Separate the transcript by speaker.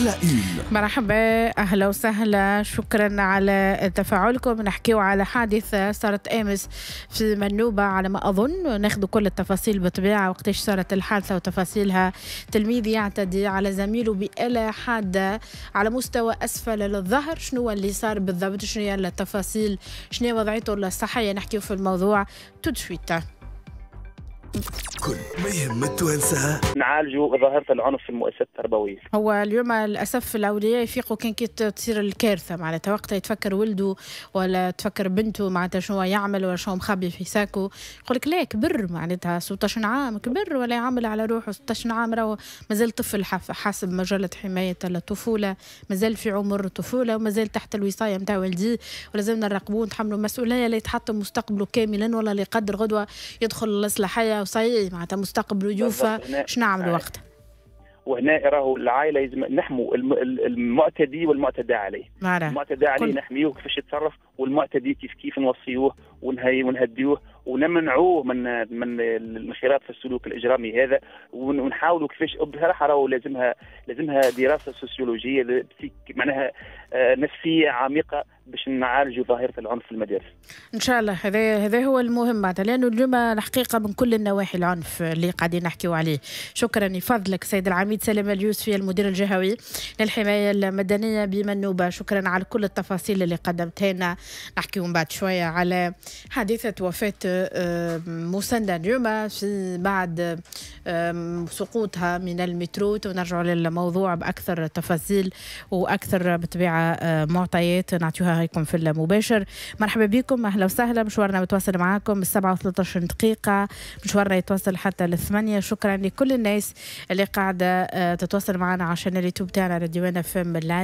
Speaker 1: على إيل مرحبا أهلا وسهلا شكرا على تفاعلكم نحكيو على حادثة صارت أمس في منوبة على ما أظن ناخذ كل التفاصيل بالطبيعة وقتاش صارت الحادثة وتفاصيلها تلميذ يعتدي على زميله بآلة حادة على مستوى أسفل للظهر شنو اللي صار بالضبط شنو هي التفاصيل شنو وضعيته الصحية نحكيو في الموضوع تو سويت
Speaker 2: كل ما يهم التوانسة نعالجوا ظاهرة العنف في المؤسسات التربوية
Speaker 1: هو اليوم للأسف الأولياء يفيقوا كان كي تصير الكارثة معناتها وقتها يتفكر ولده ولا تفكر بنته معناتها شنو هو يعمل ولا شنو مخبي في ساكو يقول لك لا كبر معناتها 16 عام كبر ولا يعمل على روحه 16 عام راهو مازال طفل حسب مجلة حماية الطفولة مازال في عمر الطفولة ومازال تحت الوصاية نتاع والديه ولازم نراقبوه نتحملوا مسؤولية لا يتحطم مستقبله كاملا ولا لا يقدر غدوة يدخل الإصلاحية وصحيح معناتها مستقبله يوفى شو نعمل آه. وقتها؟
Speaker 2: وهنا راهو العائله لازم نحموا المعتدي والمعتدى عليه
Speaker 1: معنا. المعتدى عليه كل...
Speaker 2: نحميه كيفاش يتصرف والمعتدي كيف كيف نوصيوه ونهديوه ونمنعوه من من الانخراط في السلوك الاجرامي هذا ونحاولوا كيفاش بصراحه راهو لازمها لازمها دراسه سوسيولوجيه معناها آه، نفسيه عميقه باش نعالجوا ظاهره العنف في المدارس
Speaker 1: ان شاء الله هذا هذا هو المهم معناتها لانه اليوم الحقيقه من كل النواحي العنف اللي قاعدين نحكيوا عليه شكرا يفضلك سيد العميد سلام اليوسفي المدير الجهوي للحمايه المدنيه بمنوبه شكرا على كل التفاصيل اللي قدمتها لنا نحكيوا من بعد شويه على حادثه وفاه مسنده اليوم في بعد سقوطها من المترو ونرجعوا للموضوع باكثر تفاصيل واكثر بطبيعه آه، معطيات نعطيوها لقائكم في المباشر مرحبا بكم اهلا وسهلا مشوارنا متواصل معاكم السبعة و13 دقيقة مشوارنا يتواصل حتى الثمانيه شكرا لكل الناس اللي قاعدة آه، تتواصل معنا عشان اليوتيوب تاعنا راديوانا فم لايف